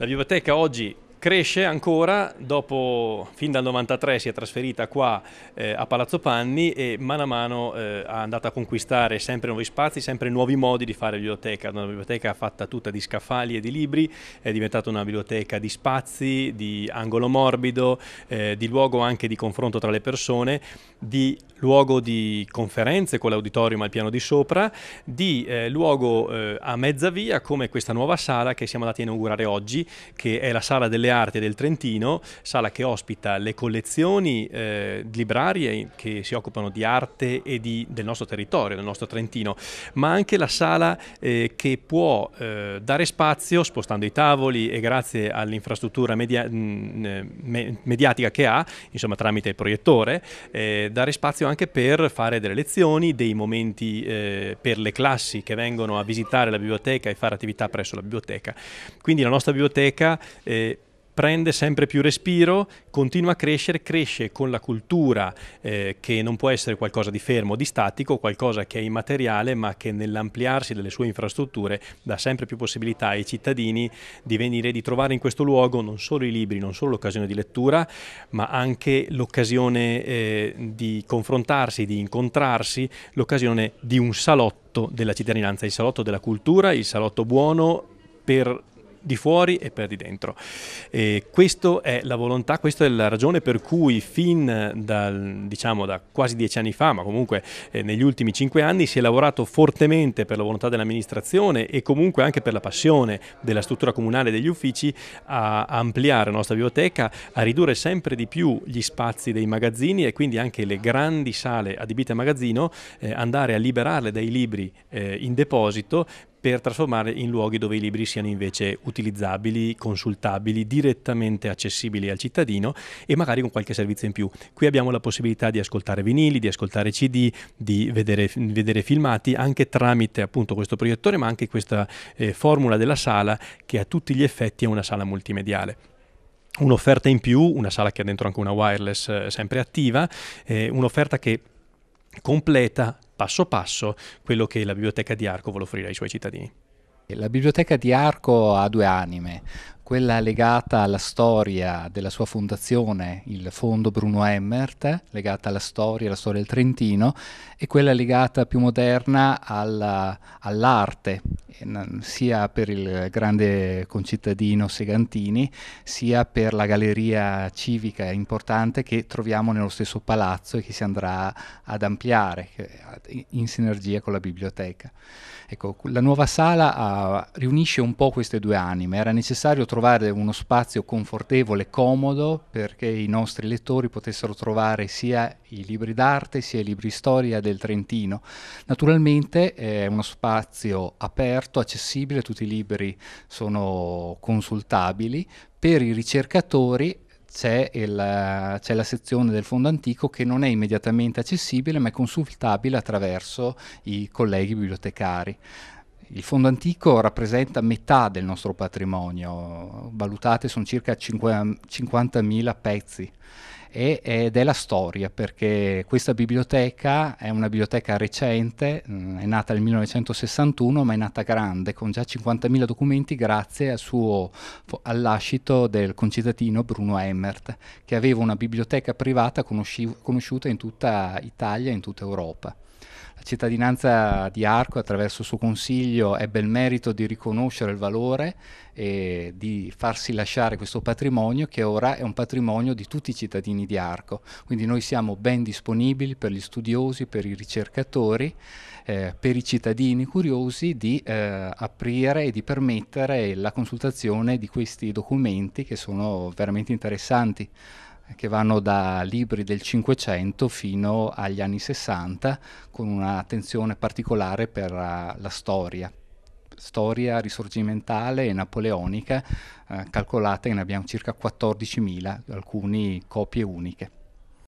La biblioteca oggi cresce ancora, dopo, fin dal 93 si è trasferita qua eh, a Palazzo Panni e mano a mano eh, ha andato a conquistare sempre nuovi spazi, sempre nuovi modi di fare biblioteca, una biblioteca fatta tutta di scaffali e di libri, è diventata una biblioteca di spazi, di angolo morbido, eh, di luogo anche di confronto tra le persone, di luogo di conferenze con l'auditorium al piano di sopra, di eh, luogo eh, a mezza via come questa nuova sala che siamo andati a inaugurare oggi, che è la sala delle delle Arti del Trentino, sala che ospita le collezioni eh, librarie che si occupano di arte e di, del nostro territorio, del nostro Trentino, ma anche la sala eh, che può eh, dare spazio, spostando i tavoli e grazie all'infrastruttura media- mm, eh, me- mediatica che ha, insomma tramite il proiettore, eh, dare spazio anche per fare delle lezioni, dei momenti eh, per le classi che vengono a visitare la biblioteca e fare attività presso la biblioteca. Quindi la nostra biblioteca eh, prende sempre più respiro, continua a crescere, cresce con la cultura eh, che non può essere qualcosa di fermo, di statico, qualcosa che è immateriale ma che nell'ampliarsi delle sue infrastrutture dà sempre più possibilità ai cittadini di venire, e di trovare in questo luogo non solo i libri, non solo l'occasione di lettura, ma anche l'occasione eh, di confrontarsi, di incontrarsi, l'occasione di un salotto della cittadinanza, il salotto della cultura, il salotto buono per di fuori e per di dentro. E questa è la volontà, questa è la ragione per cui fin dal, diciamo, da quasi dieci anni fa, ma comunque eh, negli ultimi cinque anni, si è lavorato fortemente per la volontà dell'amministrazione e comunque anche per la passione della struttura comunale degli uffici a, ampliare la nostra biblioteca, a ridurre sempre di più gli spazi dei magazzini e quindi anche le grandi sale adibite a magazzino, eh, andare a liberarle dai libri eh, in deposito per trasformare in luoghi dove i libri siano invece utilizzabili, consultabili, direttamente accessibili al cittadino e magari con qualche servizio in più. Qui abbiamo la possibilità di ascoltare vinili, di ascoltare CD, di vedere, vedere filmati anche tramite appunto questo proiettore, ma anche questa eh, formula della sala che a tutti gli effetti è una sala multimediale un'offerta in più, una sala che ha dentro anche una wireless eh, sempre attiva, eh, un'offerta che completa passo passo quello che la biblioteca di Arco vuole offrire ai suoi cittadini. La biblioteca di Arco ha due anime, quella legata alla storia della sua fondazione, il fondo Bruno Emmert, legata alla storia, alla storia del Trentino, e quella legata più moderna alla, all'arte, sia per il grande concittadino Segantini, sia per la galleria civica importante che troviamo nello stesso palazzo e che si andrà ad ampliare in sinergia con la biblioteca. Ecco, la nuova sala ah, riunisce un po' queste due anime, era necessario trovare trovare uno spazio confortevole, comodo, perché i nostri lettori potessero trovare sia i libri d'arte sia i libri storia del Trentino. Naturalmente è uno spazio aperto, accessibile, tutti i libri sono consultabili. Per i ricercatori c'è, il, c'è, la sezione del fondo antico che non è immediatamente accessibile ma è consultabile attraverso i colleghi bibliotecari. Il fondo antico rappresenta metà del nostro patrimonio, valutate sono circa 50.000 pezzi ed è la storia perché questa biblioteca è una biblioteca recente, mm, è nata nel 1961 ma è nata grande con già 50.000 documenti grazie al suo all'ascito del concittadino Bruno Emmert che aveva una biblioteca privata conosciuta in tutta Italia e in tutta Europa. La cittadinanza di Arco, attraverso il suo consiglio, ebbe il merito di riconoscere il valore e di farsi lasciare questo patrimonio che ora è un patrimonio di tutti i cittadini di Arco. Quindi noi siamo ben disponibili per gli studiosi, per i ricercatori, eh, per i cittadini curiosi di eh, aprire e di permettere la consultazione di questi documenti che sono veramente interessanti che vanno da libri del Cinquecento fino agli anni Sessanta, con un'attenzione particolare per uh, la storia storia risorgimentale e napoleonica, eh, calcolate che ne abbiamo circa 14.000, alcune copie uniche.